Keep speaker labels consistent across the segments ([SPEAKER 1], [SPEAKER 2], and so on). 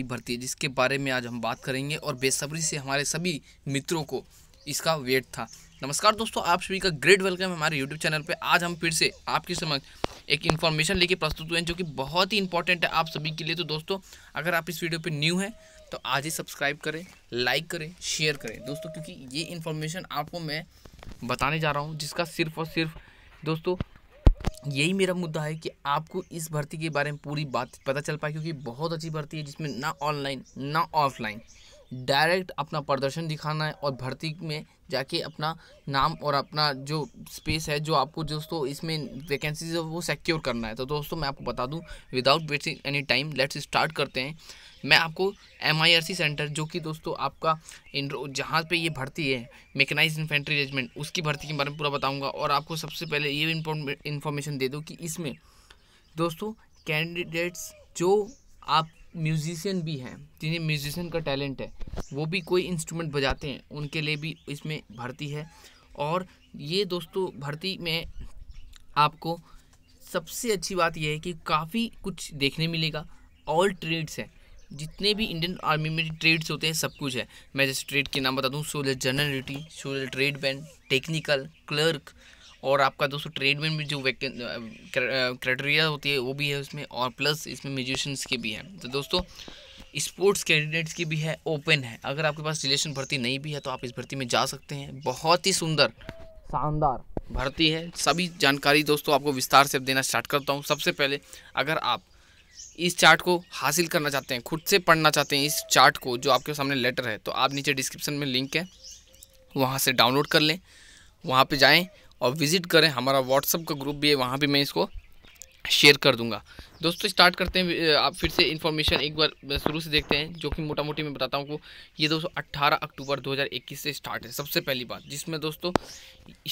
[SPEAKER 1] भर्ती है जिसके बारे में आज हम बात करेंगे और बेसब्री से हमारे सभी मित्रों को इसका वेट था नमस्कार दोस्तों आप सभी का ग्रेट वेलकम हमारे यूट्यूब चैनल पे आज हम फिर से आपके समक्ष एक इन्फॉर्मेशन लेके प्रस्तुत हुए हैं जो कि बहुत ही इंपॉर्टेंट है आप सभी के लिए तो दोस्तों अगर आप इस वीडियो पे न्यू हैं तो आज ही सब्सक्राइब करें लाइक करें शेयर करें दोस्तों क्योंकि ये इन्फॉर्मेशन आपको मैं बताने जा रहा हूँ जिसका सिर्फ और सिर्फ दोस्तों यही मेरा मुद्दा है कि आपको इस भर्ती के बारे में पूरी बात पता चल पाए क्योंकि बहुत अच्छी भर्ती है जिसमें ना ऑनलाइन ना ऑफलाइन डायरेक्ट अपना प्रदर्शन दिखाना है और भर्ती में जाके अपना नाम और अपना जो स्पेस है जो आपको दोस्तों इसमें वैकेंसीज है वो सिक्योर करना है तो दोस्तों मैं आपको बता दूं without wasting any time let's start करते हैं मैं आपको एम सेंटर जो कि दोस्तों आपका इन जहाँ पर ये भर्ती है मेकनाइज इन्फेंट्री रेजिमेंट उसकी भर्ती के बारे में पूरा बताऊँगा और आपको सबसे पहले ये इन्फॉर्मेशन दे दो कि इसमें दोस्तों कैंडिडेट्स जो आप म्यूजिशियन भी हैं जिन्हें म्यूजिशियन का टैलेंट है वो भी कोई इंस्ट्रूमेंट बजाते हैं उनके लिए भी इसमें भर्ती है और ये दोस्तों भर्ती में आपको सबसे अच्छी बात यह है कि काफ़ी कुछ देखने मिलेगा ऑल ट्रेड्स हैं जितने भी इंडियन आर्मी में ट्रेड्स होते हैं सब कुछ है मैं जैसे ट्रेड के नाम बता दूँ soldier general duty soldier trade बैंड टेक्निकल क्लर्क और आपका दोस्तों ट्रेडमेंट में भी जो क्राइटेरिया होती है वो भी है उसमें और प्लस इसमें म्यूजिशंस के भी हैं तो दोस्तों स्पोर्ट्स कैंडिडेट्स की भी है ओपन है अगर आपके पास रिलेशन भर्ती नहीं भी है तो आप इस भर्ती में जा सकते हैं बहुत ही सुंदर शानदार भर्ती है सभी जानकारी दोस्तों आपको विस्तार से देना स्टार्ट करता हूँ सबसे पहले अगर आप इस चार्ट को हासिल करना चाहते हैं खुद से पढ़ना चाहते हैं इस चार्ट को जो आपके सामने लेटर है तो आप नीचे डिस्क्रिप्शन में लिंक है वहाँ से डाउनलोड कर लें वहाँ पे जाएं और विज़िट करें हमारा व्हाट्सअप का ग्रुप भी है वहाँ भी मैं इसको शेयर कर दूंगा दोस्तों स्टार्ट करते हैं आप फिर से इन्फॉर्मेशन एक बार शुरू से देखते हैं जो कि मोटा मोटी मैं बताता हूँ को ये दोस्तों 18 अक्टूबर 2021 से स्टार्ट है सबसे पहली बात जिसमें दोस्तों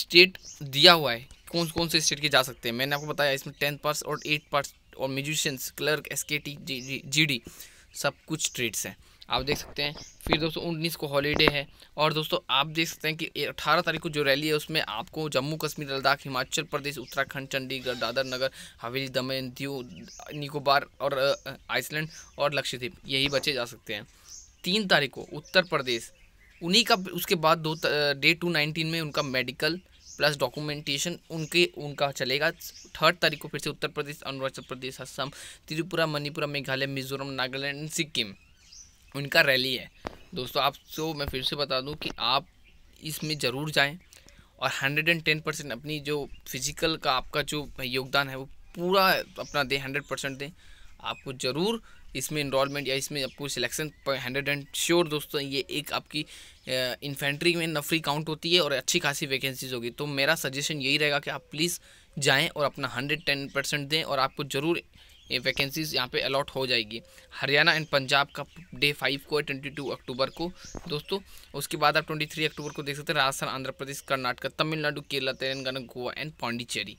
[SPEAKER 1] स्टेट दिया हुआ है कौन कौन से स्टेट के जा सकते हैं मैंने आपको बताया इसमें टेंथ पर्स और एट पर्स और musicians clerk S K T G, G, D सब कुछ ट्रेड्स हैं आप देख सकते हैं फिर दोस्तों उन्नीस को हॉलीडे है और दोस्तों आप देख सकते हैं कि अठारह तारीख को जो रैली है उसमें आपको जम्मू कश्मीर लद्दाख हिमाचल प्रदेश उत्तराखंड चंडीगढ़ दादर नगर हवेली दमन दीव निकोबार और आइसलैंड और लक्षद्वीप यही बचे जा सकते हैं तीन तारीख को उत्तर प्रदेश उन्हीं का उसके बाद दो डे टू नाइनटीन में उनका मेडिकल प्लस डॉक्यूमेंटेशन उनके उनका चलेगा थर्ड तारीख को फिर से उत्तर प्रदेश अरुणाचल प्रदेश असम त्रिपुरा मणिपुरा मेघालय मिजोरम नागालैंड सिक्किम उनका रैली है दोस्तों आप सो मैं फिर से बता दूं कि आप इसमें ज़रूर जाएं और हंड्रेड एंड टेन परसेंट अपनी जो फिज़िकल का आपका जो योगदान है वो पूरा अपना दें हंड्रेड परसेंट दें आपको ज़रूर इसमें इनरोलमेंट या इसमें आपको सिलेक्शन हंड्रेड एंड श्योर दोस्तों ये एक आपकी इन्फेंट्री में नफरी काउंट होती है और अच्छी खासी वैकेंसीज होगी तो मेरा सजेशन यही रहेगा कि आप प्लीज़ जाएँ और अपना हंड्रेड टेन परसेंट दें और आपको ज़रूर ये वैकेंसीज यहाँ पे अलॉट हो जाएगी हरियाणा एंड पंजाब का डे फाइव को है ट्वेंटी टू अक्टूबर को दोस्तों उसके बाद आप ट्वेंटी थ्री अक्टूबर को देख सकते हैं राजस्थान आंध्र प्रदेश कर्नाटक तमिलनाडु केरला तेलंगाना गोवा एंड पांडिचेरी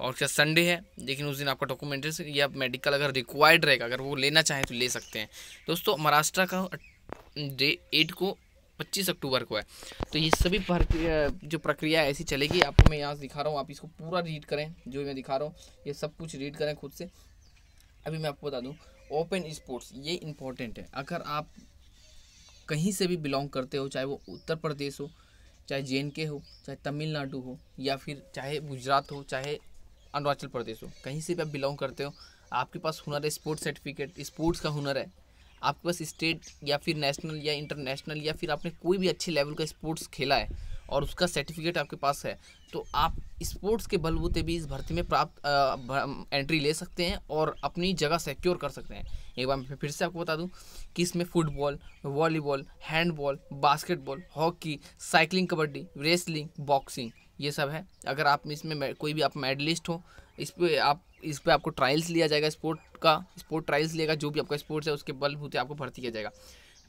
[SPEAKER 1] और क्या संडे है लेकिन उस दिन आपका डॉक्यूमेंट्रेस या मेडिकल अगर रिक्वायर्ड रहेगा अगर वो लेना चाहें तो ले सकते हैं दोस्तों महाराष्ट्र का डे एट को पच्चीस अक्टूबर को है तो ये सभी जो प्रक्रिया ऐसी चलेगी आपको मैं यहाँ दिखा रहा हूँ आप इसको पूरा रीड करें जो मैं दिखा रहा हूँ ये सब कुछ रीड करें खुद से अभी मैं आपको बता दूँ ओपन स्पोर्ट्स ये इम्पोर्टेंट है अगर आप कहीं से भी बिलोंग करते हो चाहे वो उत्तर प्रदेश हो चाहे जे हो चाहे तमिलनाडु हो या फिर चाहे गुजरात हो चाहे अरुणाचल प्रदेश हो कहीं से भी आप बिलोंग करते हो आपके पास हुनर है स्पोर्ट्स सर्टिफिकेट स्पोर्ट्स का हुनर है आपके पास स्टेट या फिर नेशनल या इंटरनेशनल या फिर आपने कोई भी अच्छे लेवल का स्पोर्ट्स खेला है और उसका सर्टिफिकेट आपके पास है तो आप स्पोर्ट्स के बलबूते भी इस भर्ती में प्राप्त एंट्री ले सकते हैं और अपनी जगह सिक्योर कर सकते हैं एक बार मैं फिर से आपको बता दूं कि इसमें football volleyball handball basketball hockey cycling kabaddi wrestling boxing ये सब है अगर आप इसमें कोई भी आप मेडलिस्ट हो इस पर आप इस पर आपको ट्रायल्स लिया जाएगा स्पोर्ट का स्पोर्ट ट्रायल्स लिएगा जो भी आपका स्पोर्ट्स है उसके बलबूते आपको भर्ती किया जाएगा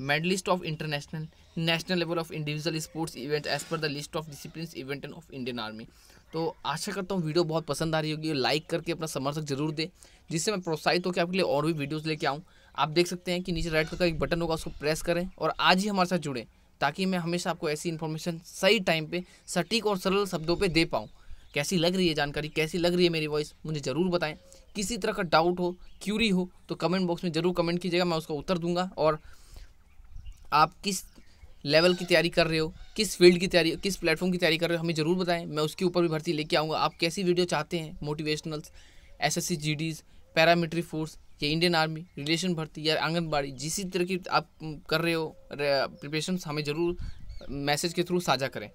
[SPEAKER 1] medalist of international national level of individual sports event as per the list of discipline event of Indian army तो आशा करता हूँ वीडियो बहुत पसंद आ रही होगी लाइक करके अपना समर्थक जरूर दें जिससे मैं प्रोत्साहित होकर आपके लिए और भी वीडियोज़ लेके आऊँ आप देख सकते हैं कि नीचे राइट का एक बटन होगा उसको प्रेस करें और आज ही हमारे साथ जुड़ें ताकि मैं हमेशा आपको ऐसी इन्फॉर्मेशन सही टाइम पे सटीक और सरल शब्दों पे दे पाऊँ कैसी लग रही है जानकारी कैसी लग रही है मेरी वॉइस मुझे ज़रूर बताएं किसी तरह का डाउट हो क्यूरी हो तो कमेंट बॉक्स में ज़रूर कमेंट कीजिएगा मैं उसका उत्तर दूंगा और आप किस लेवल की तैयारी कर रहे हो किस फील्ड की तैयारी किस प्लेटफॉर्म की तैयारी कर रहे हो हमें ज़रूर बताएं मैं उसके ऊपर भी भर्ती लेके आऊँगा आप कैसी वीडियो चाहते हैं motivationals S S C G Ds paramilitary force या इंडियन आर्मी रिलेशन भर्ती या आंगनबाड़ी जिस तरह की आप कर रहे हो प्रिपरेशन हमें ज़रूर मैसेज के थ्रू साझा करें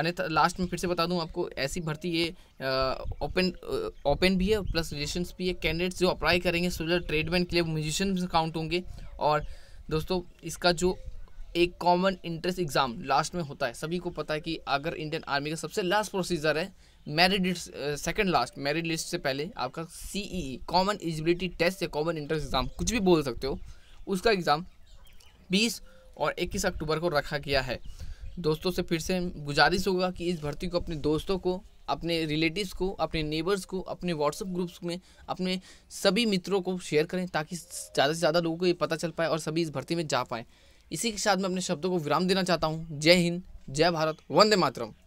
[SPEAKER 1] अन्यथा लास्ट में फिर से बता दूं आपको ऐसी भर्ती ये ओपन ओपन भी है प्लस रिलेशन भी है कैंडिडेट्स जो अप्लाई करेंगे सोलर ट्रेडमैन के लिए म्यूजिशन काउंट होंगे और दोस्तों इसका जो एक कॉमन इंट्रेंस एग्ज़ाम लास्ट में होता है सभी को पता है कि अगर इंडियन आर्मी का सबसे लास्ट प्रोसीजर है merit second last merit list से पहले आपका ई कॉमन एलिजिबिलिटी टेस्ट या कॉमन इंट्रेंस एग्ज़ाम कुछ भी बोल सकते हो उसका एग्ज़ाम 20 और 21 अक्टूबर को रखा गया है दोस्तों से फिर से गुजारिश होगा कि इस भर्ती को अपने दोस्तों को अपने रिलेटिव्स को अपने नेबर्स को अपने व्हाट्सएप ग्रुप्स में अपने सभी मित्रों को शेयर करें ताकि ज़्यादा से ज़्यादा लोगों को ये पता चल पाए और सभी इस भर्ती में जा पाएँ इसी के साथ मैं अपने शब्दों को विराम देना चाहता हूँ जय हिंद जय भारत वंदे मातरम